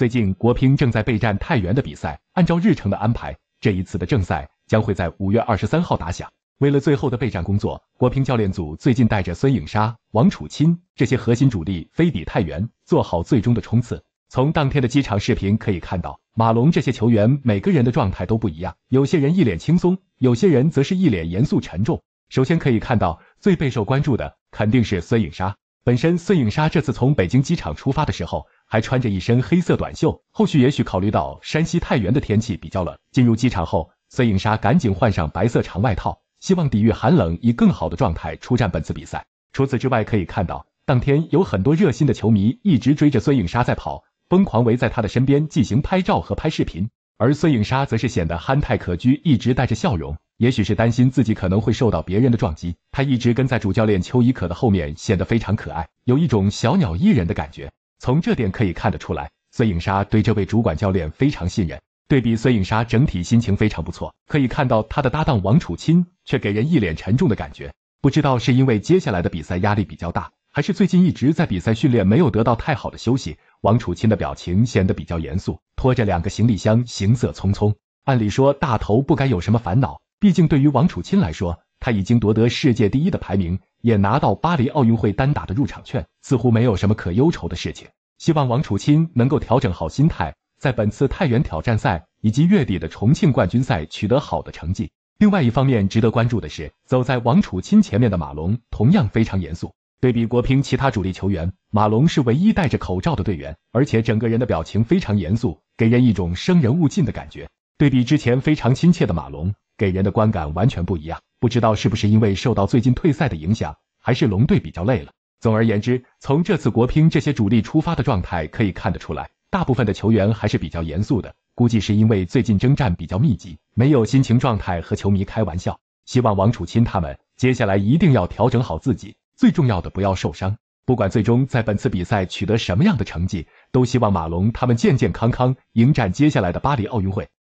最近，国乒正在备战太原的比赛。按照日程的安排，这一次的正赛将会在五月二十三号打响。为了最后的备战工作，国乒教练组最近带着孙颖莎、王楚钦这些核心主力飞抵太原，做好最终的冲刺。从当天的机场视频可以看到，马龙这些球员每个人的状态都不一样，有些人一脸轻松，有些人则是一脸严肃沉重。首先可以看到，最备受关注的肯定是孙颖莎。本身孙颖莎这次从北京机场出发的时候，还穿着一身黑色短袖。后续也许考虑到山西太原的天气比较冷，进入机场后，孙颖莎赶紧换上白色长外套，希望抵御寒冷，以更好的状态出战本次比赛。除此之外，可以看到当天有很多热心的球迷一直追着孙颖莎在跑，疯狂围在她的身边进行拍照和拍视频，而孙颖莎则是显得憨态可掬，一直带着笑容。也许是担心自己可能会受到别人的撞击，他一直跟在主教练邱贻可的后面，显得非常可爱，有一种小鸟依人的感觉。从这点可以看得出来，孙颖莎对这位主管教练非常信任。对比孙颖莎整体心情非常不错，可以看到她的搭档王楚钦却给人一脸沉重的感觉。不知道是因为接下来的比赛压力比较大，还是最近一直在比赛训练没有得到太好的休息，王楚钦的表情显得比较严肃，拖着两个行李箱，行色匆匆。按理说大头不该有什么烦恼。毕竟，对于王楚钦来说，他已经夺得世界第一的排名，也拿到巴黎奥运会单打的入场券，似乎没有什么可忧愁的事情。希望王楚钦能够调整好心态，在本次太原挑战赛以及月底的重庆冠军赛取得好的成绩。另外一方面，值得关注的是，走在王楚钦前面的马龙同样非常严肃。对比国乒其他主力球员，马龙是唯一戴着口罩的队员，而且整个人的表情非常严肃，给人一种生人勿近的感觉。对比之前非常亲切的马龙。给人的观感完全不一样，不知道是不是因为受到最近退赛的影响，还是龙队比较累了。总而言之，从这次国乒这些主力出发的状态可以看得出来，大部分的球员还是比较严肃的。估计是因为最近征战比较密集，没有心情状态和球迷开玩笑。希望王楚钦他们接下来一定要调整好自己，最重要的不要受伤。不管最终在本次比赛取得什么样的成绩，都希望马龙他们健健康康迎战接下来的巴黎奥运会。